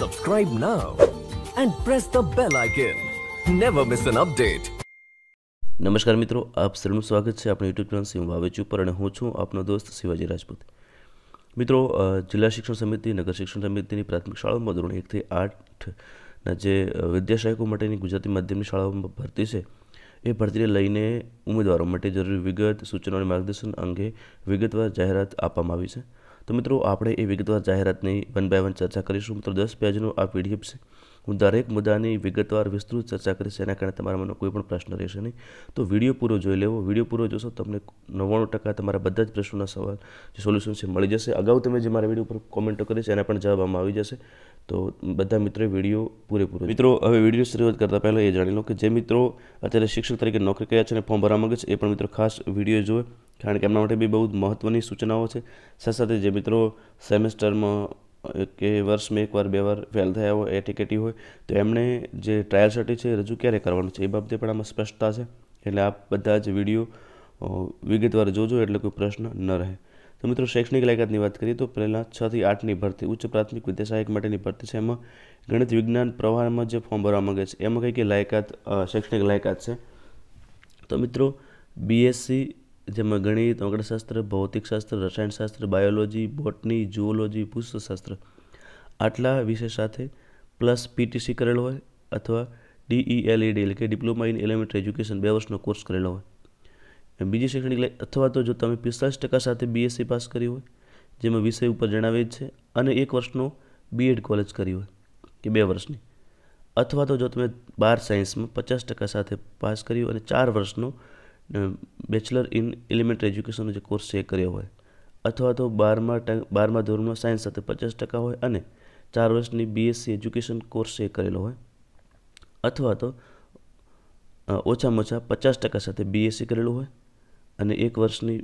Subscribe now and press the bell icon. Never miss an update. નમસ્કાર મિત્રો આપ સૌનું સ્વાગત છે આપણી યુટ્યુબ ચેનલ સિંહ વાવેચુ પર અને હું છું આપનો દોસ્ત શિવાજી રાજપૂત મિત્રો જિલ્લા શિક્ષણ સમિતિ નગર શિક્ષણ સમિતિની પ્રાથમિક શાળાઓમાં ધોરણ એકથી આઠના જે વિદ્યાસહાયકો માટેની ગુજરાતી માધ્યમની શાળાઓમાં ભરતી છે એ ભરતીને લઈને ઉમેદવારો માટે જરૂરી વિગત સૂચનો અને માર્ગદર્શન અંગે વિગતવાર જાહેરાત આપવામાં આવી છે તો મિત્રો આપણે એ વિગતવાર જાહેરાતની વન બાય વન ચર્ચા કરીશું મિત્રો દસ પેજનો આ પીડીએફ છે હું દરેક મુદ્દાની વિગતવાર વિસ્તૃત ચર્ચા કરીશ એના કારણે તમારા મને કોઈ પણ પ્રશ્ન રહેશે નહીં તો વિડીયો પૂરો જોઈ લેવો વિડીયો પૂરો જોશો તમને નવ્વાણું ટકા તમારા બધા જ પ્રશ્નોના સવાલ જે સોલ્યુશન છે મળી જશે અગાઉ તમે જે મારા વિડીયો ઉપર કોમેન્ટો કરીશ એના પણ જવાબ આમાં આવી જશે તો બધા મિત્રો વિડીયો પૂરેપૂરો મિત્રો હવે વિડીયો શરૂઆત કરતાં પહેલાં એ જાણી લો કે જે મિત્રો અત્યારે શિક્ષક તરીકે નોકરી કર્યા છે અને ફોર્મ ભરવા માગે છે એ પણ મિત્રો ખાસ વિડીયો જોવે કારણ કે એમના માટે બી બહુ મહત્ત્વની સૂચનાઓ છે સાથે સાથે જે મિત્રો સેમેસ્ટરમાં કે વર્ષમાં એકવાર બે વાર ફેલ થયા હોય એટીકેટી હોય તો એમણે જે ટ્રાયલ સર્ટી છે રજૂ ક્યારે કરવાનું છે એ બાબતે પણ આમાં સ્પષ્ટતા છે એટલે આ બધા જ વિડીયો વિગતવાર જોજો એટલે કોઈ પ્રશ્ન ન રહે તો મિત્રો શૈક્ષણિક લાયકાતની વાત કરીએ તો પહેલાં છથી આઠની ભરતી ઉચ્ચ પ્રાથમિક વિદ્યા સહાયક માટેની ભરતી છે એમાં ગણિત વિજ્ઞાન પ્રવાહમાં જે ફોર્મ ભરવા માગે છે એમાં કઈ કઈ લાયકાત શૈક્ષણિક લાયકાત છે તો મિત્રો બીએસસી જેમાં ગણિત આંકડાશાસ્ત્ર ભૌતિકશાસ્ત્ર રસાયણશાસ્ત્ર બાયોલોજી બોટની જુઓલોજી પુષ્પશાસ્ત્ર આટલા વિષય સાથે પ્લસ પીટીસી કરેલો હોય અથવા ડીઈએલઈડી એટલે કે ડિપ્લોમા ઇન એલિમેન્ટરી એજ્યુકેશન બે વર્ષનો કોર્સ કરેલો હોય બીજી શૈક્ષણિક અથવા તો જો તમે પિસ્તાલીસ ટકા સાથે બીએસસી પાસ કરી હોય જેમાં વિષય ઉપર જણાવે જ છે અને એક વર્ષનો બીએડ કોલેજ કરી હોય કે બે વર્ષની અથવા તો જો તમે બાર સાયન્સમાં પચાસ ટકા સાથે પાસ કરી હોય અને ચાર વર્ષનો બેચલર ઇન એલિમેન્ટરી એજ્યુકેશનનો જે કોર્સ છે એ કર્યો હોય અથવા તો બારમા બારમા ધોરણમાં સાયન્સ સાથે પચાસ ટકા હોય અને ચાર વર્ષની બીએસસી એજ્યુકેશન કોર્સ એ કરેલો હોય અથવા તો ઓછામાં ઓછા પચાસ ટકા સાથે બીએસસી કરેલું હોય અને એક વર્ષની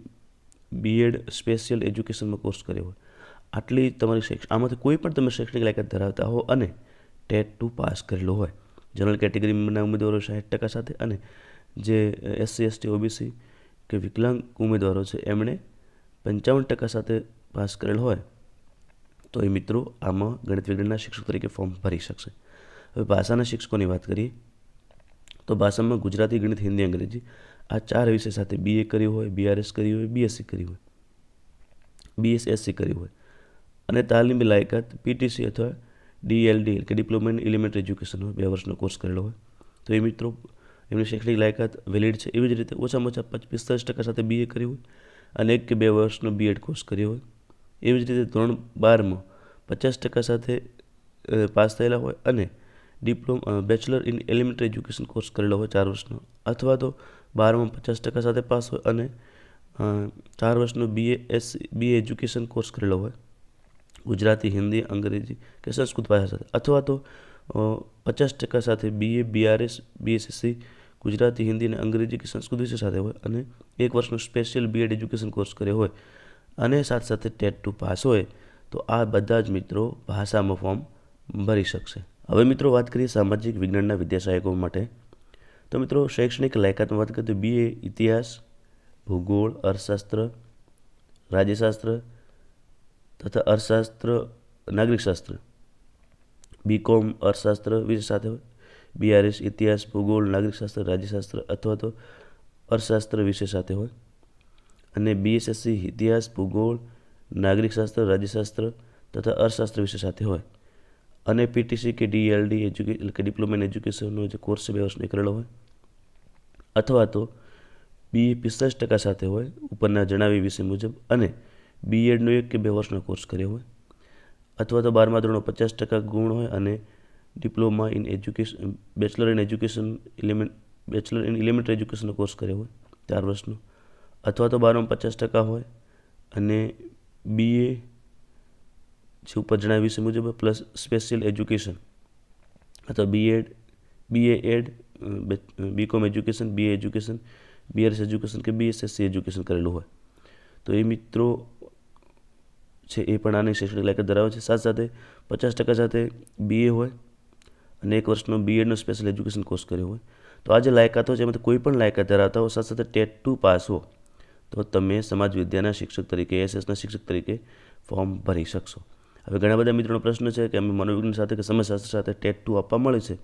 બીએડ સ્પેશિયલ એજ્યુકેશનમાં કોર્સ કર્યો હોય આટલી તમારી શૈક્ષ આમાંથી કોઈ પણ તમે શૈક્ષણિક લાયકાત ધરાવતા હો અને ટેટ ટુ પાસ કરેલું હોય જનરલ કેટેગરીના ઉમેદવારો સાઠ ટકા સાથે અને જે એસસી એસટી ઓબીસી કે વિકલાંગ ઉમેદવારો છે એમણે પંચાવન ટકા સાથે પાસ કરેલ હોય તો એ મિત્રો આમાં ગણિત વિજ્ઞાનના શિક્ષક તરીકે ફોર્મ ભરી શકશે હવે ભાષાના શિક્ષકોની વાત કરીએ તો ભાષામાં ગુજરાતી ગણિત હિન્દી અંગ્રેજી આ ચાર વિષય સાથે બીએ કર્યું હોય બીઆરએસ કર્યું હોય બીએસસી કર્યું હોય બીએસએસસી કર્યું હોય અને તાલીમ લાયકાત પીટીસી અથવા ડીએલડી કે ડિપ્લોમા ઇન એલિમેન્ટરી એજ્યુકેશન હોય બે વર્ષનો કોર્સ કરેલો હોય તો એ મિત્રો એમની શૈક્ષણિક લાયકાત વેલિડ છે એવી જ રીતે ઓછામાં ઓછા પચ પિસ્તાલીસ ટકા સાથે બીએ કર્યું હોય અને એક કે બે વર્ષનો બીએડ કોર્સ કર્યો હોય એવી જ રીતે ધોરણ બારમાં પચાસ ટકા સાથે પાસ થયેલા હોય અને diploma bachelor in elementary education course કરેલો હોય ચાર વર્ષનો અથવા તો બારમાં પચાસ ટકા સાથે પાસ હોય અને ચાર વર્ષનો BA S BA education course કરેલો હોય ગુજરાતી હિન્દી અંગ્રેજી કે સંસ્કૃત ભાષા સાથે અથવા તો પચાસ ટકા સાથે BA BRS BSc Gujarati Hindi અને અંગ્રેજી કે સંસ્કૃત વિષય સાથે હોય અને એક વર્ષનો સ્પેશિયલ બીએડ એજ્યુકેશન કોર્સ કર્યો હોય અને સાથે સાથે ટેટ ટુ પાસ હોય તો આ બધા જ મિત્રો ભાષામાં ફોર્મ ભરી શકશે હવે મિત્રો વાત કરીએ સામાજિક વિજ્ઞાનના વિદ્યાસહાયકો માટે તો મિત્રો શૈક્ષણિક લાયકાતમાં વાત કરીએ તો બીએ ઇતિહાસ ભૂગોળ અર્થશાસ્ત્ર રાજ્યશાસ્ત્ર તથા અર્થશાસ્ત્ર નાગરિકશાસ્ત્ર બીકોમ અર્થશાસ્ત્ર વિશે સાથે હોય બીઆરએસ ઇતિહાસ ભૂગોળ નાગરિકશાસ્ત્ર રાજ્યશાસ્ત્ર અથવા તો અર્થશાસ્ત્ર વિષય સાથે હોય અને બીએસએસસી ઇતિહાસ ભૂગોળ નાગરિકશાસ્ત્ર રાજ્યશાસ્ત્ર તથા અર્થશાસ્ત્ર વિષય સાથે હોય અને પીટીસી કે ડીએલડી એજ્યુકે એટલે ડિપ્લોમા ઇન એજ્યુકેશનનો જે કોર્સ બે વર્ષનો કરેલો હોય અથવા તો બીએ પિસ્તાલીસ ટકા સાથે હોય ઉપરના જણાવી વિષય મુજબ અને બીએડનો એક કે બે વર્ષનો કોર્સ કર્યો હોય અથવા તો બારમા ધોરણો પચાસ ટકા ગુણ હોય અને diploma in education bachelor in education element bachelor in elementary એજ્યુકેશનનો કોર્સ કર્યો હોય ચાર વર્ષનો અથવા તો બારમાં પચાસ ટકા હોય અને બીએ જે ઉપર જણાવ્યું છે મુજબ પ્લસ સ્પેશિયલ એજ્યુકેશન અથવા B Ed BA Ed BCom education BA education BRS education કે બીએસએસસી એજ્યુકેશન કરેલું હોય તો એ મિત્રો છે એ પણ આની શૈક્ષણિક લાયકાત ધરાવે છે સાથે સાથે પચાસ ટકા સાથે બીએ હોય અને એક વર્ષનો બીએડનો સ્પેશિયલ એજ્યુકેશન કોર્સ કર્યો હોય તો આ જે લાયકાતો છે એમાંથી કોઈ પણ લાયકાત ધરાવતા હો સાથે સાથે ટેટ ટુ પાસ હો તો તમે સમાજ વિદ્યાના શિક્ષક તરીકે એસએસના શિક્ષક તરીકે ફોર્મ ભરી શકશો હવે ઘણા બધા મિત્રોનો પ્રશ્ન છે કે અમે મનોવિજ્ઞાન સાથે કે સમાજશાસ્ત્ર સાથે ટેટ ટુ આપવા મળે છે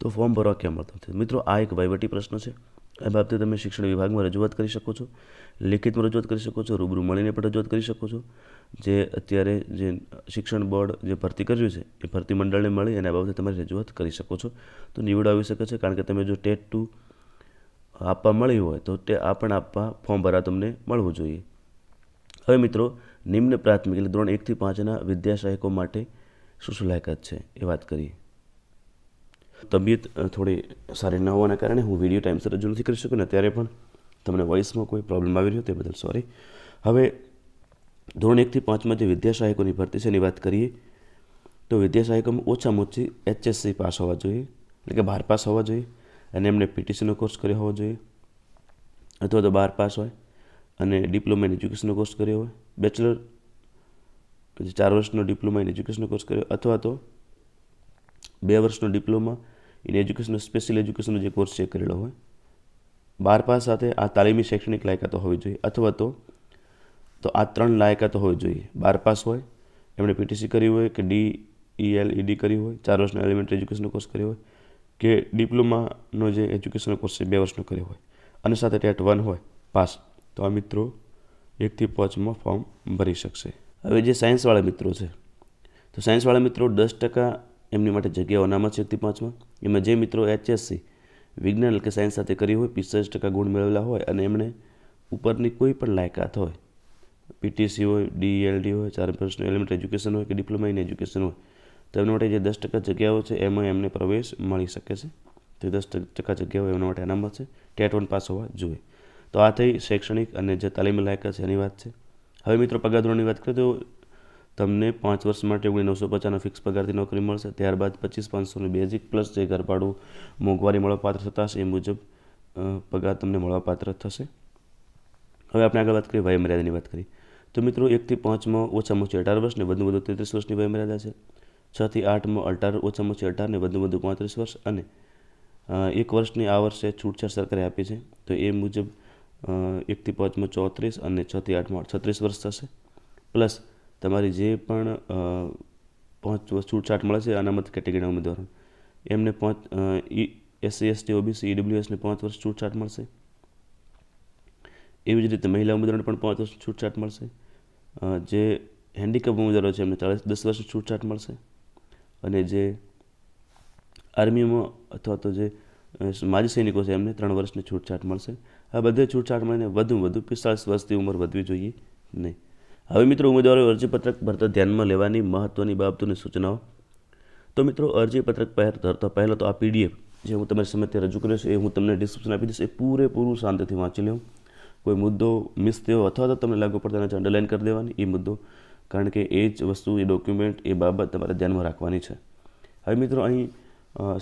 તો ફોર્મ ભરવા કેમ મળતું નથી મિત્રો આ એક વહીવટી પ્રશ્ન છે એ બાબતે તમે શિક્ષણ વિભાગમાં રજૂઆત કરી શકો છો લિખિતમાં રજૂઆત કરી શકો છો રૂબરૂ મળીને પણ રજૂઆત કરી શકો છો જે અત્યારે જે શિક્ષણ બોર્ડ જે ભરતી કર્યું છે એ ભરતી મંડળને મળી અને આ બાબતે તમારી રજૂઆત કરી શકો છો તો નિવડ આવી શકે છે કારણ કે તમે જો ટેટ ટુ આપવા મળ્યું હોય તો તે આ પણ આપવા ફોર્મ ભરા તમને મળવું જોઈએ હવે મિત્રો નિમ્ન પ્રાથમિક એટલે ધોરણ એકથી પાંચના વિદ્યાસહાયકો માટે શું શું લાયકાત છે એ વાત કરીએ તબિયત થોડી સારી ન હોવાના કારણે હું વિડીયો ટાઈમસર રજૂ નથી કરી શક્યો ને અત્યારે પણ તમને વોઇસમાં કોઈ પ્રોબ્લેમ આવી રહ્યો તે બદલ સોરી હવે ધોરણ એકથી પાંચમાં જે વિદ્યાસહાયકોની ભરતી છે એની વાત કરીએ તો વિદ્યાસહાયકોમાં ઓછામાં ઓછી એચએસસી પાસ હોવા જોઈએ એટલે કે બાર પાસ હોવા જોઈએ અને એમને પીટીસીનો કોર્સ કર્યો હોવો જોઈએ અથવા તો બાર પાસ હોય અને ડિપ્લોમા ઇન એજ્યુકેશનનો કોર્સ કર્યો હોય બેચલર ચાર વર્ષનો ડિપ્લોમા ઇન એજ્યુકેશનનો કોર્સ કર્યો અથવા તો બે વર્ષનો ડિપ્લોમા એને એજ્યુકેશન સ્પેશિયલ એજ્યુકેશનનો જે કોર્સ ચેક કરેલો હોય બાર પાસ સાથે આ તાલીમી શૈક્ષણિક લાયકાતો હોવી જોઈએ અથવા તો તો આ ત્રણ લાયકાતો હોવી જોઈએ બાર પાસ હોય એમણે પીટીસી કરી હોય કે ડી ઈ એલ ઈડી કરી હોય ચાર વર્ષના એલિમેન્ટરી એજ્યુકેશનનો કોર્સ કર્યો હોય કે ડિપ્લોમાનો જે એજ્યુકેશનનો કોર્સ છે બે વર્ષનો કર્યો હોય અને સાથે ટેટ વન હોય પાસ તો આ મિત્રો એકથી પાંચમાં ફોર્મ ભરી શકશે હવે જે સાયન્સવાળા મિત્રો છે તો સાયન્સવાળા મિત્રો દસ ટકા એમની માટે જગ્યાઓ અનામત છે એકથી પાંચમાં એમાં જે મિત્રો એચએસસી વિજ્ઞાન કે સાયન્સ સાથે કરી હોય પિસ્તાલીસ ટકા ગુણ મેળવેલા હોય અને એમણે ઉપરની કોઈ પણ લાયકાત હોય પીટીસી હોય ડીએલડી e હોય ચાર વર્ષનું એલિમેન્ટ એજ્યુકેશન હોય કે ડિપ્લોમા ઇન એજ્યુકેશન હોય તો એમના માટે જે દસ ટકા જગ્યાઓ છે એમાં એમને પ્રવેશ મળી શકે છે તે દસ ટકા જગ્યાઓ એમના માટે અનામત છે ટેટ વન પાસ હોવા જોઈએ તો આ થઈ શૈક્ષણિક અને જે તાલીમ લાયક છે એની વાત છે હવે મિત્રો પગાર ધોરણની વાત કરીએ તો તમને પાંચ વર્ષ માટે ઓગણી નવસો પચાસનો ફિક્સ પગારથી નોકરી મળશે ત્યારબાદ પચીસ પાંચસોનું બેઝિક પ્લસ જે ઘરભાડું મોંઘવારી મળવાપાત્ર થતાં એ મુજબ પગાર તમને મળવાપાત્ર થશે હવે આપણે આગળ વાત કરીએ વયમર્યાદાની વાત કરીએ તો મિત્રો એકથી પાંચમાં ઓછામાં ઓછી અઢાર વર્ષ ને વધુ વધુ તેત્રીસ વર્ષની વયમર્યાદા છે છથી આઠમાં અઢાર ઓછામાં ઓછી અઢાર ને વધુ વધુ પાંત્રીસ વર્ષ અને એક વર્ષની આ વર્ષે છૂટછાટ સરકારે આપી છે તો એ મુજબ એકથી પાંચમાં ચોત્રીસ અને છથી આઠમાં છત્રીસ વર્ષ થશે પ્લસ તમારી જે પણ પાંચ છૂટછાટ મળે છે અનામત કેટેગરીના ઉમેદવારો એમને પાંચ ઈ એસસી એસટી ઓબીસી ઈડબ્લ્યુએસને પાંચ વર્ષ છૂટછાટ મળશે એવી જ રીતે મહિલા ઉમેદવારોને પણ પાંચ વર્ષ છૂટછાટ મળશે જે હેન્ડીકેપ ઉમેદવારો છે એમને ચાલીસ દસ વર્ષની છૂટછાટ મળશે અને જે આર્મીમાં અથવા તો જે માજી સૈનિકો છે એમને ત્રણ વર્ષની છૂટછાટ મળશે આ બધે છૂટછાટ મળીને વધુ વધુ પિસ્તાળીસ વર્ષથી ઉંમર વધવી જોઈએ નહીં હવે મિત્રો ઉમેદવારો અરજીપત્રક ભરતા ધ્યાનમાં લેવાની મહત્ત્વની બાબતોની સૂચનાઓ તો મિત્રો અરજીપત્રક પહેર ધરતા પહેલાં તો આ પીડીએફ જે હું તમારી સમયથી રજૂ કર્યો કરીશ એ હું તમને ડિસ્ક્રિપ્શન આપી દઈશ એ પૂરેપૂરું શાંતિથી વાંચી લઉં કોઈ મુદ્દો મિસ થયો અથવા તો તમને લાગુ પડતા એના અંડરલાઇન કરી દેવાની એ મુદ્દો કારણ કે એ જ વસ્તુ એ ડોક્યુમેન્ટ એ બાબત તમારે ધ્યાનમાં રાખવાની છે હવે મિત્રો અહીં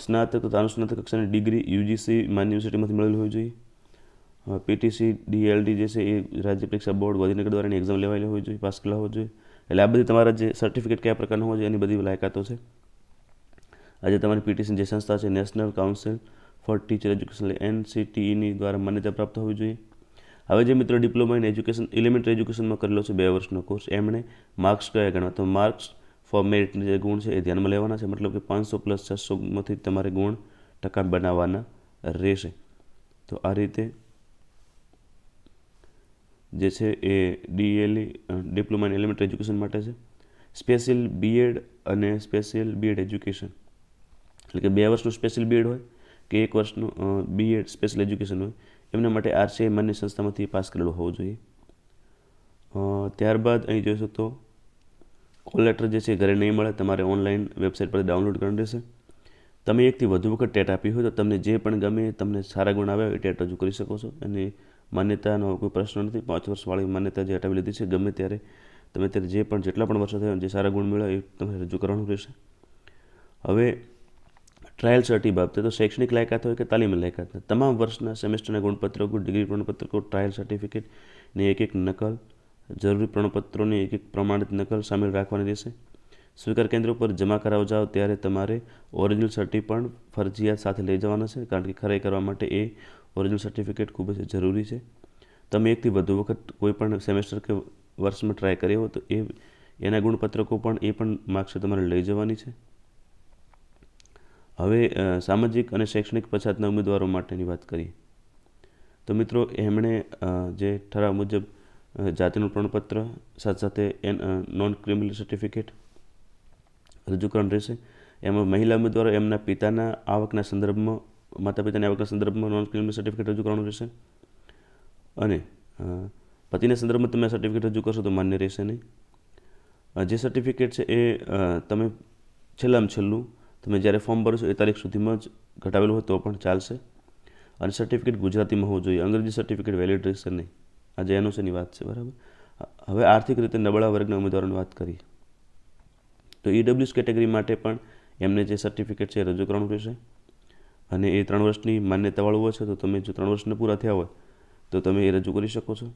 સ્નાતક તથા અનુસ્નાતક કક્ષાની ડિગ્રી યુજીસી માન્ય યુનિવર્સિટીમાંથી મળેલી હોવી જોઈએ પીટીસી ડીએલડી જે છે એ રાજ્ય પરીક્ષા બોર્ડ ગાંધીનગર દ્વારા એની એક્ઝામ લેવાયેલી હોવી જોઈએ પાસ કરેલા હોવી જોઈએ એટલે આ બધી તમારા જે સર્ટિફિકેટ કયા પ્રકારનું હોય છે એની બધી લાયકાતો છે આજે તમારી પીટીસી જે સંસ્થા છે national council for teacher education એનસીટીઈની દ્વારા માન્યતા પ્રાપ્ત હોવી જોઈએ હવે જે મિત્રો ડિપ્લોમા ઇન એજ્યુકેશન એલિમેન્ટરી એજ્યુકેશનમાં કરેલો છે બે વર્ષનો કોર્સ એમણે માર્ક્સ કયા ગણવા તો માર્ક્સ ફોર મેરિટના જે ગુણ છે એ ધ્યાનમાં લેવાના છે મતલબ કે પાંચસો પ્લસ છસોમાંથી તમારે ગુણ ટકા બનાવવાના રહેશે તો આ રીતે જે છે એ DLE diploma in elementary education માટે છે સ્પેશિયલ બીએડ e અને સ્પેશિયલ બીએડ એજ્યુકેશન એટલે કે બે વર્ષનું સ્પેશિયલ બીએડ e હોય કે એક વર્ષનું બીએડ સ્પેશિયલ એજ્યુકેશન હોય એમના માટે આરસીઆઈ માન્ય સંસ્થામાંથી પાસ કરેલું હોવું જોઈએ ત્યારબાદ અહીં જોઈશો તો કોલ લેટર જે છે ઘરે નહીં મળે તમારે ઓનલાઈન વેબસાઇટ પર ડાઉનલોડ કરવાનું રહેશે તમે એકથી વધુ વખત ટેટ આપી હોય તો તમને જે પણ ગમે તમને સારા ગુણ આવે એ ટેટ રજૂ કરી શકો છો અને માન્યતાનો કોઈ પ્રશ્ન નથી પાંચ વર્ષવાળી માન્યતા જે હટાવી લીધી છે ગમે ત્યારે તમે ત્યારે જે પણ જેટલા પણ વર્ષો થયા જે સારા ગુણ મેળવે એ તમારે રજૂ કરવાનું રહેશે હવે ટ્રાયલ સર્ટી બાબતે તો શૈક્ષણિક લાયકાત હોય કે તાલીમી લાયકાત તમામ વર્ષના સેમેસ્ટરના ગુણપત્રકો ડિગ્રી પ્રમાણપત્રકો ટ્રાયલ સર્ટિફિકેટની એક એક નકલ જરૂરી પ્રમાણપત્રોની એક એક પ્રમાણિત નકલ સામેલ રાખવાની રહેશે સ્વીકાર કેન્દ્ર પર જમા કરાવ જાઓ ત્યારે તમારે ઓરિજિનલ સર્ટી પણ ફરજિયાત સાથે લઈ જવાના છે કારણ કે ખરાઈ કરવા માટે એ ઓરિજિનલ સર્ટિફિકેટ ખૂબ જ જરૂરી છે તમે એકથી વધુ વખત કોઈ પણ સેમેસ્ટર કે વર્ષમાં ટ્રાય કર્યો તો એ એના ગુણપત્રકો પણ એ પણ માર્ક્સ તમારે લઈ જવાની છે હવે સામાજિક અને શૈક્ષણિક પછાતના ઉમેદવારો માટેની વાત કરીએ તો મિત્રો એમણે જે ઠરાવ મુજબ જાતિનું પ્રમાણપત્ર સાથે સાથે એન નોન ક્રિમિનલ સર્ટિફિકેટ રજૂ કરવાનું રહેશે એમાં મહિલા ઉમેદવારો એમના પિતાના આવકના સંદર્ભમાં માતા પિતાને આવકના સંદર્ભમાં નોન ક્લેમ સર્ટિફિકેટ રજૂ કરવાનું રહેશે અને પતિના સંદર્ભમાં તમે સર્ટિફિકેટ રજૂ કરશો તો માન્ય રહેશે નહીં જે સર્ટિફિકેટ છે એ તમે છેલ્લામાં છેલ્લું તમે જ્યારે ફોર્મ ભરશો એ તારીખ સુધીમાં જ ઘટાવેલું હોય તો પણ ચાલશે અને સર્ટિફિકેટ ગુજરાતીમાં હોવું જોઈએ અંગ્રેજી સર્ટિફિકેટ વેલિડ રહેશે નહીં આજે એનઓસીની વાત છે બરાબર હવે આર્થિક રીતે નબળા વર્ગના ઉમેદવારોની વાત કરી તો ઈડબ્લ્યુએસ કેટેગરી માટે પણ એમને જે સર્ટિફિકેટ છે એ રજૂ કરવાનું રહેશે અને એ ત્રણ વર્ષની માન્યતાવાળું હોય છે તો તમે જો ત્રણ વર્ષને પૂરા થયા હોય તો તમે એ રજૂ કરી શકો છો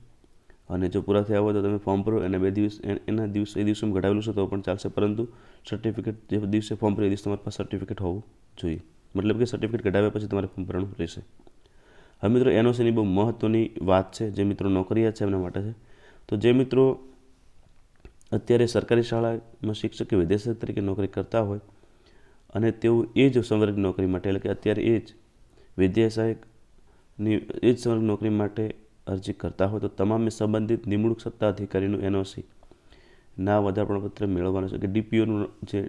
અને જો પૂરા થયા હોય તો તમે ફોર્મ ભરો એને બે દિવસ એના દિવસ એ દિવસે ઘટાડેલું છે તો પણ ચાલશે પરંતુ સર્ટિફિકેટ જે દિવસે ફોર્મ ભરે એ દિવસે તમારી પાસે સર્ટિફિકેટ હોવું જોઈએ મતલબ કે સર્ટિફિકેટ ઘટાવ્યા પછી તમારે ફોર્મ ભરવાનું રહેશે હવે મિત્રો એનઓસીની બહુ મહત્ત્વની વાત છે જે મિત્રો નોકરિયાત છે એમના માટે છે તો જે મિત્રો અત્યારે સરકારી શાળામાં શિક્ષક કે વિદેશક તરીકે નોકરી કરતા હોય અને તેઓ એ જ સંવર્ગ નોકરી માટે એટલે કે અત્યારે એ જ વિદ્યા એ જ સંવર્ગ નોકરી માટે અરજી કરતા હોય તો તમામે સંબંધિત નિમણૂક સત્તા અધિકારીનું એનઓસી ના વધાર પ્રમાણપત્ર મેળવવાનું છે કે ડીપીઓનું જે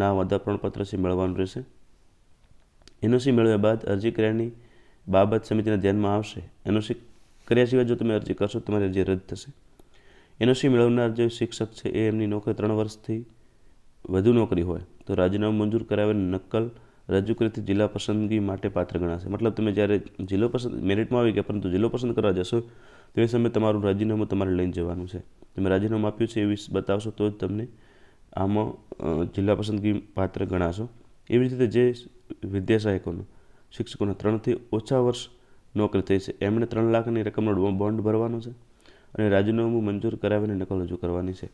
ના વધાર પ્રમાણપત્ર છે મેળવવાનું રહેશે એનઓસી મેળવ્યા બાદ અરજી કર્યાની બાબત સમિતિના ધ્યાનમાં આવશે એનઓસી કર્યા સિવાય જો તમે અરજી કરશો તમારી અરજી રદ થશે એનઓસી મેળવનાર જે શિક્ષક છે એ એમની નોકરી ત્રણ વર્ષથી વધુ નોકરી હોય તો રાજીનામું મંજૂર કરાવેલી નકલ રજૂ કરતી જિલ્લા પસંદગી માટે પાત્ર ગણાશે મતલબ તમે જ્યારે જિલ્લો પસંદ મેરિટમાં આવી ગયા પરંતુ જિલ્લો પસંદ કરવા જશો તે સમયે તમારું રાજીનામું તમારે લઈને જવાનું છે તમે રાજીનામું આપ્યું છે એવી બતાવશો તો જ તમને આમાં જિલ્લા પસંદગી પાત્ર ગણાશો એવી રીતે જે વિદ્યાસહાયકોનું શિક્ષકોને ત્રણથી ઓછા વર્ષ નોકરી થઈ છે એમણે ત્રણ લાખની રકમનો બોન્ડ ભરવાનો છે અને રાજીનામું મંજૂર કરાવીને નકલ રજૂ કરવાની છે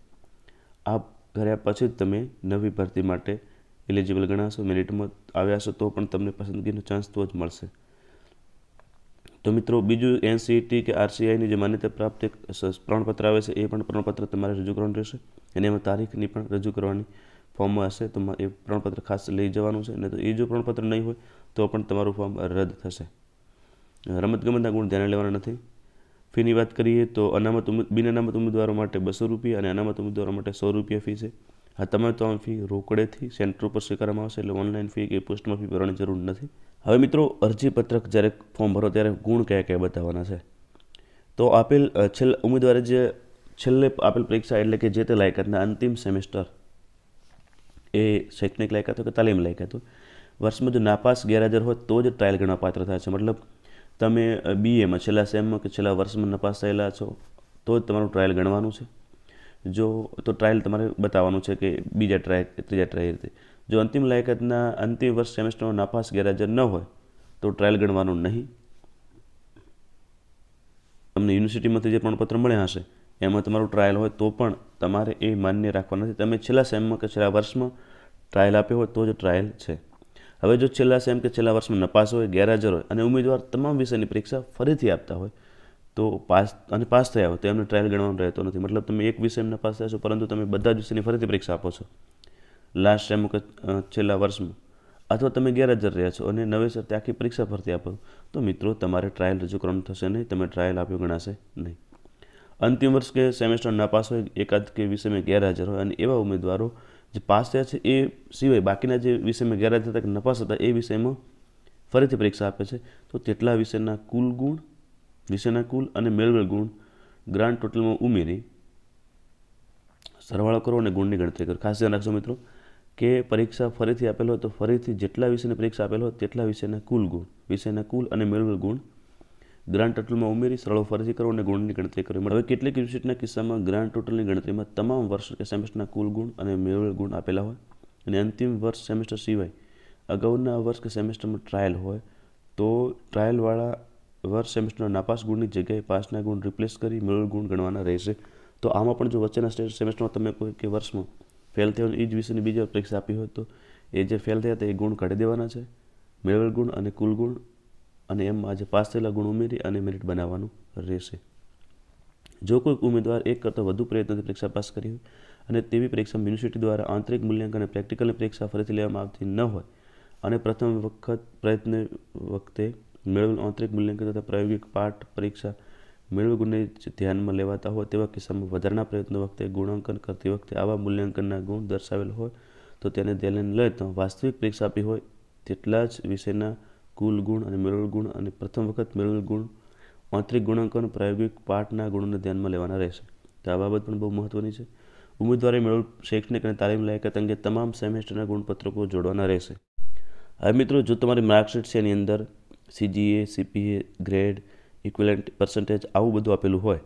આ કર્યા પછી જ તમે નવી ભરતી માટે એલિજિબલ ગણાશો મેરિટમાં આવ્યા છો તો પણ તમને પસંદગીનો ચાન્સ તો જ મળશે તો મિત્રો બીજું એનસીઈટી e કે આરસીઆઈની જે માન્યતા પ્રાપ્ત એક પ્રમાણપત્ર આવે છે એ પણ પ્રમાણપત્ર તમારે રજૂ કરવાનું રહેશે અને એમાં તારીખની પણ રજૂ કરવાની ફોર્મમાં હશે તો એ પ્રમાણપત્ર ખાસ લઈ જવાનું છે અને તો એ જો પ્રમાણપત્ર નહીં હોય તો પણ તમારું ફોર્મ રદ થશે રમતગમતના ગુણ ધ્યાને લેવાના નથી ફીની વાત કરીએ તો અનામત બિન અનામત ઉમેદવારો માટે બસો રૂપિયા અને અનામત ઉમેદવારો માટે સો રૂપિયા ફી છે આ તમામ તમામ ફી રોકડેથી સેન્ટર ઉપર સ્વીકારવામાં આવશે એટલે ઓનલાઈન ફી કે પોસ્ટમાં ફી ભરવાની જરૂર નથી હવે મિત્રો અરજીપત્રક જ્યારે ફોર્મ ભરો ત્યારે ગુણ કયા કયા બતાવવાના છે તો આપેલ છેલ્લા ઉમેદવારે જે છેલ્લે આપેલ પરીક્ષા એટલે કે જે તે લાયકાતના અંતિમ સેમેસ્ટર એ શૈક્ષણિક લાયકાત હોય કે તાલીમ લાયકાત હોય વર્ષમાં જો નાપાસ ગેરહાજર હોય તો જ ટ્રાયલ ગણવા પાત્ર થાય છે મતલબ તમે બીએમાં છેલ્લા સેમમાં કે છેલ્લા વર્ષમાં નપાસ થયેલા છો તો જ તમારું ટ્રાયલ ગણવાનું છે જો તો ટ્રાયલ તમારે બતાવવાનું છે કે બીજા ટ્રાય ત્રીજા ટ્રાય રીતે જો અંતિમ લાયકાતના અંતિમ વર્ષ સેમેસ્ટરનો નાપાસ ગેરહાજર ન હોય તો ટ્રાયલ ગણવાનું નહીં તમને યુનિવર્સિટીમાંથી જે પ્રમાણપત્ર મળ્યા હશે એમાં તમારું ટ્રાયલ હોય તો પણ તમારે એ માન્ય રાખવા નથી તમે છેલ્લા સેમમાં કે છેલ્લા વર્ષમાં ટ્રાયલ આપ્યો હોય તો જ ટ્રાયલ છે હવે જો છેલ્લા સેમ કે છેલ્લા વર્ષમાં નપાસ હોય ગેરહાજર હોય અને ઉમેદવાર તમામ વિષયની પરીક્ષા ફરીથી આપતા હોય તો પાસ અને પાસ થયા હોય તો એમને ટ્રાયલ ગણવાનું રહેતો નથી મતલબ તમે એક વિષયમાં નપાસ થયા છો પરંતુ તમે બધા જ વિષયની ફરીથી પરીક્ષા આપો છો લાસ્ટ સેમ કે છેલ્લા વર્ષમાં અથવા તમે ગેરહાજર રહ્યા છો અને નવેસર તે આખી પરીક્ષા ફરતી આપો તો મિત્રો તમારે ટ્રાયલ રજૂ કરવાનું થશે નહીં તમે ટ્રાયલ આપ્યું ગણાશે નહીં અંતિમ વર્ષ કે સેમેસ્ટર નાપાસ હોય એકાદ કે વિષયમાં ગેરહાજર હોય અને એવા ઉમેદવારો જે પાસ થયા છે એ સિવાય બાકીના જે વિષયમાં ગેરહાજર હતા કે નપાસ હતા એ વિષયમાં ફરીથી પરીક્ષા આપે છે તો તેટલા વિષયના કુલ ગુણ વિષયના કુલ અને મેળવેલ ગુણ ગ્રાન્ડ ટોટલમાં ઉમેરી સરવાળો કરો અને ગુણની ગણતરી કરો ખાસ ધ્યાન રાખશો મિત્રો કે પરીક્ષા ફરીથી આપેલો હોય તો ફરીથી જેટલા વિષયની પરીક્ષા આપેલો હોય તેટલા વિષયના કુલ ગુણ વિષયના કુલ અને મેળવેલ ગુણ ગ્રાન્ડ ટોટલમાં ઉમેરી સરળ ફરજી કરો અને ગુણની ગણતરી કરવી મળે હવે કેટલીક યુનિવર્સિટીના કિસ્સામાં ગ્રાન્ડ ટોટલની ગણતરીમાં તમામ વર્ષ કે સેમેસ્ટરના કુલ ગુણ અને મેળવેલ ગુણ આપેલા હોય અને અંતિમ વર્ષ સેમેસ્ટર સિવાય અગાઉના વર્ષ કે સેમેસ્ટરમાં ટ્રાયલ હોય તો ટ્રાયલવાળા વર્ષ સેમેસ્ટરના નાપાસ ગુણની જગ્યાએ પાસના ગુણ રિપ્લેસ કરી મેળવેલ ગુણ ગણવાના રહેશે તો આમાં પણ જો વચ્ચેના સેમેસ્ટરમાં તમે કોઈ કે વર્ષમાં ફેલ થયો એ જ વિષયની બીજી પરીક્ષા આપી હોય તો એ જે ફેલ થયા તે ગુણ કાઢી દેવાના છે મેળવેલ ગુણ અને કુલ ગુણ અને એમાં આજે પાસ થયેલા ગુણ ઉમેરી અને મેરિટ બનાવવાનું રહેશે જો કોઈ ઉમેદવાર એક કરતાં વધુ પ્રયત્નથી પરીક્ષા પાસ કરી હોય અને તેવી પરીક્ષા યુનિવર્સિટી દ્વારા આંતરિક મૂલ્યાંકન અને પ્રેક્ટિકલની પરીક્ષા ફરીથી લેવામાં આવતી ન હોય અને પ્રથમ વખત પ્રયત્ન વખતે મેળવેલ આંતરિક મૂલ્યાંકન તથા પ્રાયોગિક પાઠ પરીક્ષા મેળવેલ ગુણને ધ્યાનમાં લેવાતા હોય તેવા કિસ્સામાં વધારાના પ્રયત્નો વખતે ગુણાંકન કરતી વખતે આવા મૂલ્યાંકનના ગુણ દર્શાવેલ હોય તો તેને ધ્યાને લઈ તો વાસ્તવિક પરીક્ષા આપી હોય તેટલા જ વિષયના કુલ ગુણ અને મેળવેલ ગુણ અને પ્રથમ વખત મેળવેલ ગુણ આંતરિક ગુણાંકન પ્રાયોગિક પાઠના ગુણોને ધ્યાનમાં લેવાના રહેશે તો આ બાબત પણ બહુ મહત્ત્વની છે ઉમેદવારે મેળવેલ શૈક્ષણિક અને તાલીમ લાયકાત અંગે તમામ સેમેસ્ટરના ગુણપત્રકો જોડવાના રહેશે હવે મિત્રો જો તમારી માર્કશીટ છે એની અંદર CGA CPA grade equivalent percentage આવું બધું આપેલું હોય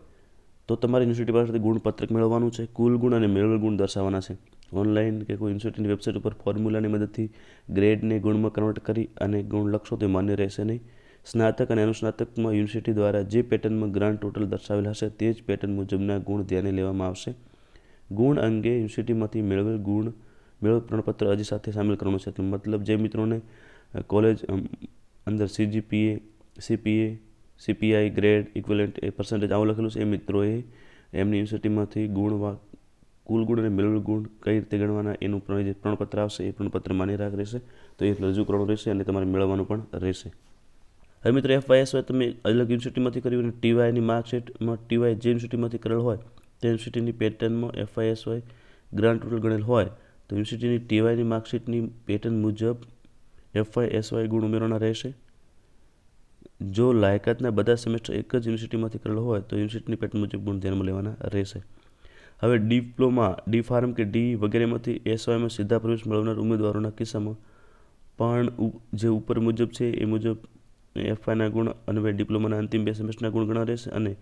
તો તમારી યુનિવર્સિટી પાસેથી ગુણપત્રક મેળવવાનું છે કુલ ગુણ અને મેળવેલ ગુણ દર્શાવવાના છે ઓનલાઈન કે કોઈ ઇન્સ્ટિટ્યૂટની વેબસાઇટ ઉપર ફોર્મ્યુલાની મદદથી ગ્રેડને ગુણમાં કન્વર્ટ કરી અને ગુણ લખશો તે માન્ય રહેશે નહીં સ્નાતક અને અનુસ્નાતકમાં યુનિવર્સિટી દ્વારા જે પેટર્નમાં ગ્રાન્ટ ટોટલ દર્શાવેલ હશે તે જ પેટર્ન મુજબના ગુણ ધ્યાને લેવામાં આવશે ગુણ અંગે યુનિવર્સિટીમાંથી મેળવેલ ગુણ મેળવેલ પ્રમાણપત્ર અરજી સાથે સામેલ કરવાનું છે મતલબ જે મિત્રોને કોલેજ અંદર CGPA CPA CPI grade equivalent એ પર્સન્ટેજ આવું લખેલું છે એ મિત્રોએ એમની યુનિવર્સિટીમાંથી ગુણ કુલ ગુણ અને મેળવેલ ગુણ કઈ રીતે ગણવાના એનું જે પ્રણપત્ર આવશે એ પ્રણપત્ર માન્ય રાખ રહેશે તો એ રજૂ કરવાનું રહેશે અને તમારે મેળવવાનું પણ રહેશે હવે મિત્રો એફવાયએસ હોય તમે અલગ યુનિવર્સિટીમાંથી કર્યું અને ટીવાયની માર્કશીટમાં ટીવાય જે યુનિવર્સિટીમાંથી કરેલ હોય તે યુનિવર્સિટીની પેટર્નમાં એફઆઈએસ હોય ગ્રાન્ડ ટોટલ ગણેલ હોય તો યુનિવર્સિટીની ટીવાયની માર્કશીટની પેટર્ન મુજબ એફઆઈએસવાય ગુણ ઉમેરવાના રહેશે જો લાયકાતના બધા સેમેસ્ટર એક જ યુનિવર્સિટીમાંથી કરેલ હોય તો યુનિવર્સિટીની પેટર્ન મુજબ ગુણ ધ્યાનમાં લેવાના રહેશે હવે ડિપ્લોમા ડી ફાર્મ કે ડી વગેરેમાંથી એસઓએમાં સીધા પ્રવેશ મેળવનાર ઉમેદવારોના કિસ્સામાં પણ જે ઉપર મુજબ છે એ મુજબ એફઆઈના ગુણ અને ડિપ્લોમાના અંતિમ બે સેમેસ્ટરના ગુણ ગણા રહેશે અને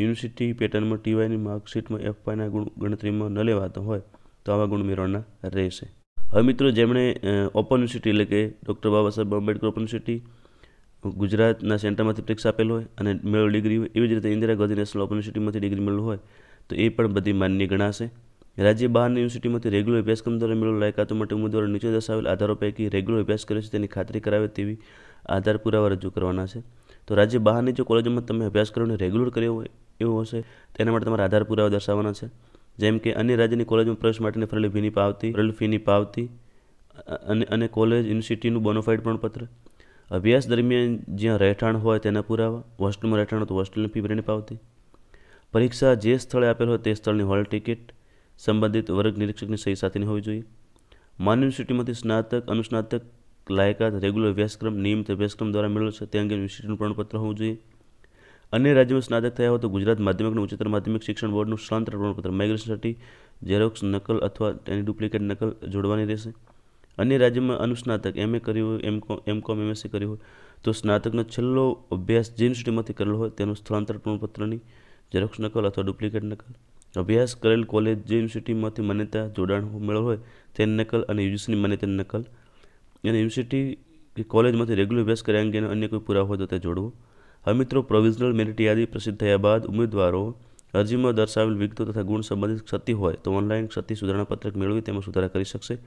યુનિવર્સિટી પેટર્નમાં ટીવાયની માર્કશીટમાં એફઆઈના ગુણ ગણતરીમાં ન લેવાતો હોય તો આવા ગુણ મેળવવાના રહેશે હવે મિત્રો જેમણે ઓપન યુનિવર્સિટી એટલે કે ડૉક્ટર બાબા સાહેબ આંબેડકર ઓપન યુનિવર્સિટી ગુજરાતના સેન્ટરમાંથી પરીક્ષા આપેલ હોય અને મેળવ ડિગ્રી હોય એવી જ રીતે ઇન્દિરા ગાંધી નેશનલ ઓપન યુનિવર્સિટીમાંથી ડિગ્રી મેળવ્યું હોય તો એ પણ બધી માન્ય ગણાશે રાજ્ય બહારની યુનિવર્સિટીમાંથી રેગ્યુલર અભ્યાસક્રમ દ્વારા મેળવેલ લાયકાતો માટે ઉમેદવારો નીચે દર્શાવેલ આધારો પૈકી રેગ્યુલર અભ્યાસ કરે છે તેની ખાતરી કરાવે તેવી આધાર પુરાવા રજૂ કરવાના છે તો રાજ્ય બહારની જો કોલેજોમાં તમે અભ્યાસ અભ્યાસક્રમને રેગ્યુલર કર્યો હોય એવો હશે તેના માટે તમારા આધાર પુરાવા દર્શાવવાના છે જેમ કે અન્ય રાજ્યની કોલેજમાં પ્રવેશ માટેની ફરેલી ફીની પાવતી ફરેલી ફીની પાવતી અને અને કોલેજ યુનિવર્સિટીનું બોનોફાઇડ પત્ર અભ્યાસ દરમિયાન જ્યાં રહેઠાણ હોય તેના પુરાવા હોસ્ટેલમાં રહેઠાણ હોય તો હોસ્ટેલની ફી ભરીને પાવતી પરીક્ષા જે સ્થળે આપેલ હોય તે સ્થળની હોલ ટિકિટ સંબંધિત વર્ગ નિરીક્ષકની સહી સાથેની હોવી જોઈએ માન્ય યુનિવર્સિટીમાંથી સ્નાતક અનુસ્નાતક લાયકાત રેગ્યુલર અભ્યાસક્રમ નિયમિત અભ્યાસક્રમ દ્વારા મેળવેલ છે તે અંગે યુનિવર્સિટીનું પ્રમાણપત્ર હોવું જોઈએ અન્ય રાજ્યમાં સ્નાતક થયા હોય તો ગુજરાત માધ્યમિક અને ઉચ્ચતર માધ્યમિક શિક્ષણ બોર્ડનું સ્નાતક પ્રમાણપત્ર માઇગ્રેશન સર્ટી ઝેરોક્સ નકલ અથવા તેની ડુપ્લિકેટ નકલ જોડવાની રહેશે અન્ય રાજ્યમાં અનુસ્નાતક એમએ કર્યું હોય એમ એમકોમ એમએસસી કર્યું હોય તો સ્નાતકનો છેલ્લો અભ્યાસ જે યુનિવર્સિટીમાંથી કરેલો હોય તેનું સ્થળાંતર પ્રમાણપત્રની ઝેરોક્ષ નકલ અથવા ડુપ્લિકેટ નકલ અભ્યાસ કરેલ કોલેજ જે યુનિવર્સિટીમાંથી માન્યતા જોડાણ મેળવ હોય તેની નકલ અને યુજીસીની માન્યતાની નકલ અને યુનિવર્સિટી કે કોલેજમાંથી રેગ્યુલર અભ્યાસ કર્યા અંગેનો અન્ય કોઈ પુરાવો હોય તો તે જોડવો હવે મિત્રો પ્રોવિઝનલ મેરિટ યાદી પ્રસિદ્ધ થયા બાદ ઉમેદવારો અરજીમાં દર્શાવેલ વિગતો તથા ગુણ સંબંધિત ક્ષતિ હોય તો ઓનલાઈન ક્ષતિ સુધારણાપત્રક મેળવી તેમાં સુધારા કરી શકશે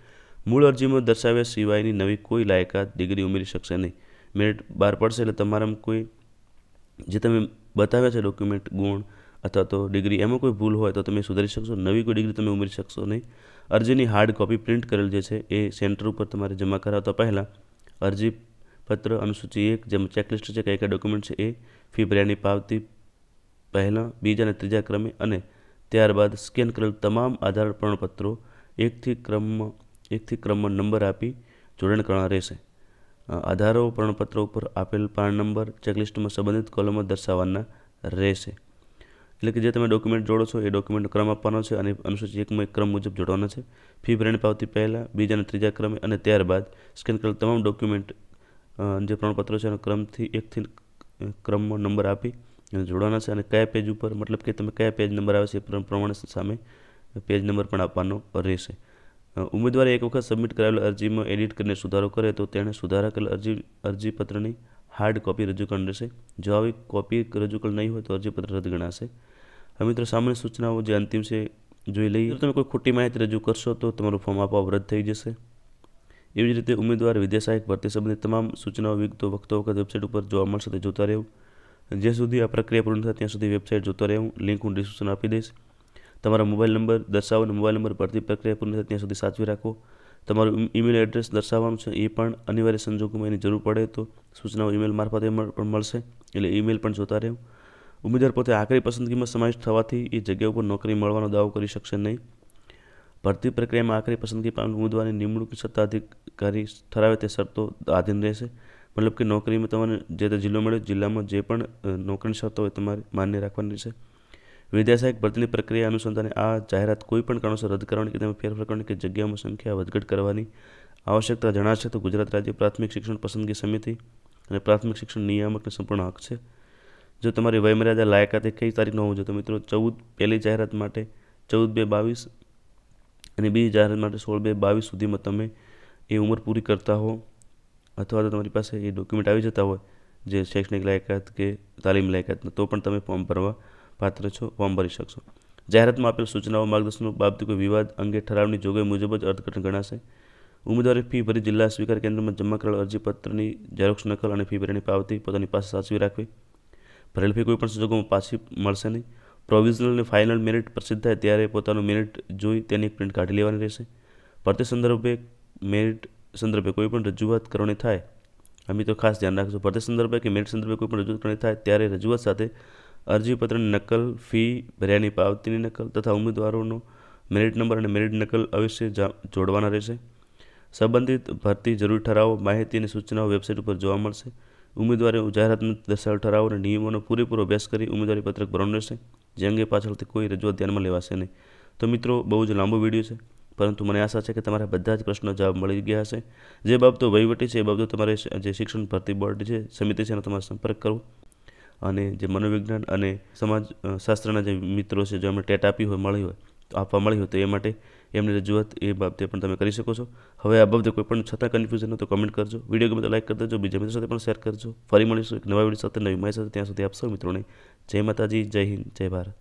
મૂળ અરજીમાં દર્શાવ્યા સિવાયની નવી કોઈ લાયકાત ડિગ્રી ઉમેરી શકશે નહીં મેરિટ બહાર પડશે એટલે તમારામાં કોઈ જે તમે બતાવે છે ડોક્યુમેન્ટ ગુણ અથવા તો ડિગ્રી એમાં કોઈ ભૂલ હોય તો તમે સુધારી શકશો નવી કોઈ ડિગ્રી તમે ઉમેરી શકશો નહીં અરજીની હાર્ડ કોપી પ્રિન્ટ કરેલ જે છે એ સેન્ટર ઉપર તમારે જમા કરાવતા પહેલાં અરજી પત્ર અનુસૂચિ એક જેમ ચેકલિસ્ટ છે કયા કયા ડોક્યુમેન્ટ છે એ ફી ભર્યાની પાવતી પહેલાં બીજા અને ત્રીજા ક્રમે અને ત્યારબાદ સ્કેન કરેલ તમામ આધાર પ્રમાણપત્રો એકથી ક્રમમાં એકથી ક્રમમાં નંબર આપી જોડાણ કરવાના રહેશે આધારો પ્રમાણપત્રો ઉપર આપેલ પાન નંબર ચેકલિસ્ટમાં સંબંધિત કોલમમાં દર્શાવવાના રહેશે એટલે કે જે તમે ડોક્યુમેન્ટ જોડો છો એ ડોક્યુમેન્ટનો ક્રમ આપવાનો છે અને અનુસૂચિત એકમાં એક ક્રમ મુજબ જોડવાના છે ફી ભરણી પાવતી પહેલાં બીજા અને ત્રીજા ક્રમે અને ત્યારબાદ સ્કેન કરેલ તમામ ડોક્યુમેન્ટ જે પ્રમાણપત્રો છે એનો ક્રમથી એકથી ક્રમમાં નંબર આપી અને જોડવાના છે અને કયા પેજ ઉપર મતલબ કે તમે કયા પેજ નંબર આવે છે એ પ્રમાણે સામે પેજ નંબર પણ આપવાનો રહેશે ઉમેદવારે એક વખત સબમિટ કરાયેલ અરજીમાં એડિટ કરીને સુધારો કરે તો તેણે સુધારા કરેલ અરજી અરજીપત્રની હાર્ડ કોપી રજૂ કરવાની રહેશે જો આવી કોપી રજૂ કરેલ નહીં હોય તો અરજીપત્ર રદ ગણાશે હવે મિત્રો સામાન્ય સૂચનાઓ જે અંતિમ છે જોઈ લઈએ તમે કોઈ ખોટી માહિતી રજૂ કરશો તો તમારું ફોર્મ આપવા રદ થઈ જશે એવી જ રીતે ઉમેદવાર વિદેશ સહાયક ભરતી સંબંધિત તમામ સૂચનાઓ વિગતો વખતો વખત વેબસાઇટ ઉપર જોવા મળશે તે જોતા રહેવું જ્યાં સુધી આ પ્રક્રિયા પૂર્ણ થાય ત્યાં સુધી વેબસાઇટ જોતા રહેવું લિંક હું ડિસ્ક્રિપ્શન આપી દઈશ તમારા મોબાઈલ નંબર દર્શાવવાનો મોબાઈલ નંબર ભરતી પ્રક્રિયા પૂર્ણ થાય ત્યાં સુધી સાચવી રાખો તમારું ઈમેલ એડ્રેસ દર્શાવવાનું છે એ પણ અનિવાર્ય સંજોગોમાં એની જરૂર પડે તો સૂચનાઓ ઈમેલ મારફતે પણ મળશે એટલે ઈમેલ પણ જોતા રહેવું ઉમેદવાર પોતે આખરી પસંદગીમાં સમાવિષ્ટ થવાથી એ જગ્યા ઉપર નોકરી મળવાનો દાવો કરી શકશે નહીં ભરતી પ્રક્રિયામાં આખરી પસંદગી પામેલ ઉમેદવારની નિમણૂક સત્તાધિકારી ઠરાવે તે શરતો આધીન રહેશે મતલબ કે નોકરીમાં તમને જે તે જિલ્લો મળે જિલ્લામાં જે પણ નોકરીની શરતો હોય તમારે માન્ય રાખવાની રહેશે વિદ્યાસહાયક ભરતીની પ્રક્રિયા અનુસંધાને આ જાહેરાત કોઈપણ કારણોસર રદ કરવાની કે તેમાં ફેરફાર કરવાની કે જગ્યાઓમાં સંખ્યા વધઘટ કરવાની આવશ્યકતા જણાશે તો ગુજરાત રાજ્ય પ્રાથમિક શિક્ષણ પસંદગી સમિતિ અને પ્રાથમિક શિક્ષણ નિયામકને સંપૂર્ણ હક છે જો તમારી વયમર્યાદા લાયકાત કઈ તારીખનો હોવું જોઈએ તો મિત્રો ચૌદ પહેલી જાહેરાત માટે ચૌદ બે બાવીસ અને બીજી જાહેરાત માટે સોળ બે બાવીસ સુધીમાં તમે એ ઉંમર પૂરી કરતા હો અથવા તો તમારી પાસે એ ડોક્યુમેન્ટ આવી જતા હોય જે શૈક્ષણિક લાયકાત કે તાલીમ લાયકાતનો તો પણ તમે ફોર્મ ભરવા પાત્ર છો ફોર્મ ભરી શકશો જાહેરાતમાં આપેલ સૂચનાઓ માર્ગદર્શન બાબતે કોઈ વિવાદ અંગે ઠરાવની જોગવાઈ મુજબ જ અર્થઘટન ગણાશે ઉમેદવારે ફી ભરી જિલ્લા સ્વીકાર કેન્દ્રમાં જમા કરેલ અરજીપત્રની ઝેરોક્ષ નકલ અને ફી ભરેલી પાવતી પોતાની પાસે સાચવી રાખવી ભરેલ ફી કોઈપણ સંજોગોમાં પાછી મળશે નહીં પ્રોવિઝનલ અને ફાઇનલ મેરિટ પ્રસિદ્ધ થાય ત્યારે પોતાનું મેરિટ જોઈ તેની પ્રિન્ટ કાઢી લેવાની રહેશે ભરતી સંદર્ભે મેરિટ સંદર્ભે કોઈપણ રજૂઆત કરવાની થાય અમે તો ખાસ ધ્યાન રાખજો ભરતી સંદર્ભે કે મેરિટ સંદર્ભે કોઈપણ રજૂઆત કરવાની થાય ત્યારે રજૂઆત સાથે અરજીપત્રની નકલ ફી ભર્યાની પાવતીની નકલ તથા ઉમેદવારોનો મેરિટ નંબર અને મેરિટ નકલ અવશ્ય જોડવાના રહેશે સંબંધિત ભરતી જરૂર ઠરાવો માહિતી અને સૂચનાઓ વેબસાઇટ ઉપર જોવા મળશે ઉમેદવારે જાહેરાતમાં દર્શાવેલ ઠરાવો અને નિયમોનો પૂરેપૂરો અભ્યાસ કરી ઉમેદવારી પત્રક ભરવાનું રહેશે જે અંગે પાછળથી કોઈ રજૂઆત ધ્યાનમાં લેવાશે નહીં તો મિત્રો બહુ જ લાંબો વિડીયો છે પરંતુ મને આશા છે કે તમારા બધા જ પ્રશ્નો જવાબ મળી ગયા હશે જે બાબતો વહીવટી છે એ બાબતો તમારે જે શિક્ષણ ભરતી બોર્ડ છે સમિતિ છે એનો તમારે સંપર્ક કરવો અને જે મનોવિજ્ઞાન અને સમાજશાસ્ત્રના જે મિત્રો છે જો એમણે ટેટ આપી હોય મળી હોય તો આપવા મળી હોય તો એ માટે એમની રજૂઆત એ બાબતે પણ તમે કરી શકો છો હવે આ બાબતે કોઈ પણ છતાં કન્ફ્યુઝન હોય તો કમેન્ટ કરજો વિડીયો ગમે તો લાઈક કરી દેજો બીજા મિત્રો સાથે પણ શેર કરજો ફરી મળીશું એક નવા વિડીયો સાથે નવી માહિતી સાથે ત્યાં સુધી આપશો સૌ મિત્રોને જય માતાજી જય હિન્દ જય ભારત